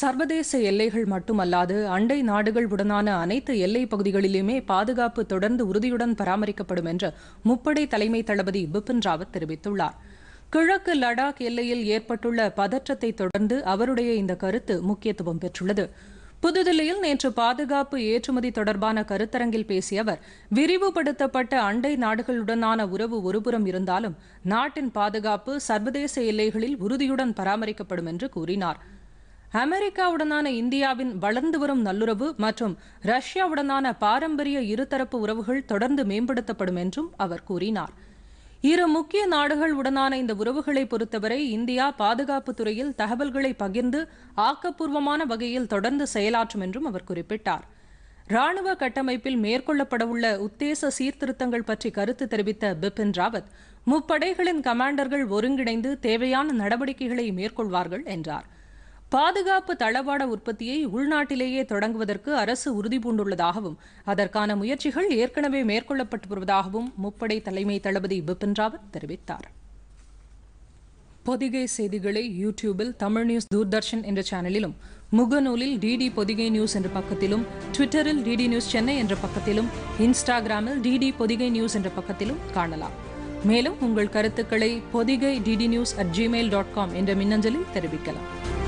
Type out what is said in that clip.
சர்வதேச எல்லைகள் மட்டுமல்லாது அண்டை நாடுகளுடனான அனைத்து எல்லைப் பகுதிகளிலுமே பாதுகாப்பு தொடர்ந்து உறுதியுடன் பராமரிக்கப்படும் என்று முப்படை தலைமை தளபதி பிபின் ராவத் தெரிவித்துள்ளார் கிழக்கு லடாக் எல்லையில் ஏற்பட்டுள்ள பதற்றத்தை தொடர்ந்து அவருடைய இந்த கருத்து முக்கியத்துவம் பெற்றுள்ளது புதுதில்லியில் நேற்று பாதுகாப்பு ஏற்றுமதி தொடர்பான கருத்தரங்கில் பேசிய அவர் விரிவுபடுத்தப்பட்ட அண்டை நாடுகளுடனான உறவு ஒருபுறம் இருந்தாலும் நாட்டின் பாதுகாப்பு சர்வதேச எல்லைகளில் உறுதியுடன் பராமரிக்கப்படும் என்று கூறினாா் அமெரிக்காவுடனான இந்தியாவின் வளர்ந்து வரும் நல்லுறவு மற்றும் ரஷ்யாவுடனான பாரம்பரிய இருதரப்பு உறவுகள் தொடர்ந்து மேம்படுத்தப்படும் என்றும் அவர் கூறினார் இரு முக்கிய நாடுகள் உடனான இந்த உறவுகளை பொறுத்தவரை இந்தியா பாதுகாப்பு துறையில் தகவல்களை பகிர்ந்து ஆக்கப்பூர்வமான வகையில் தொடர்ந்து செயலாற்றும் என்றும் அவர் குறிப்பிட்டார் ராணுவ கட்டமைப்பில் மேற்கொள்ளப்படவுள்ள உத்தேச சீர்திருத்தங்கள் பற்றி கருத்து தெரிவித்த பிபின் ராவத் முப்படைகளின் கமாண்டர்கள் ஒருங்கிணைந்து தேவையான நடவடிக்கைகளை மேற்கொள்வார்கள் என்றார் பாதுகாப்பு தளவாட உற்பத்தியை உள்நாட்டிலேயே தொடங்குவதற்கு அரசு உறுதிபூண்டுள்ளதாகவும் அதற்கான முயற்சிகள் ஏற்கனவே மேற்கொள்ளப்பட்டு வருவதாகவும் முப்படை தலைமை தளபதி பிபின் ராவத் தெரிவித்தார் பொதிகை செய்திகளை யூடியூபில் தமிழ் நியூஸ் தூர்தர்ஷன் என்ற சேனலிலும் முகநூலில் டிடி பொதிகை நியூஸ் என்ற பக்கத்திலும் ட்விட்டரில் டிடி நியூஸ் சென்னை என்ற பக்கத்திலும் இன்ஸ்டாகிராமில் டிடி பொதிகை நியூஸ் என்ற பக்கத்திலும் காணலாம் மேலும் உங்கள் கருத்துக்களை Podhigai DD news at Gmail dot com என்ற மின்னஞ்சலில் தெரிவிக்கலாம்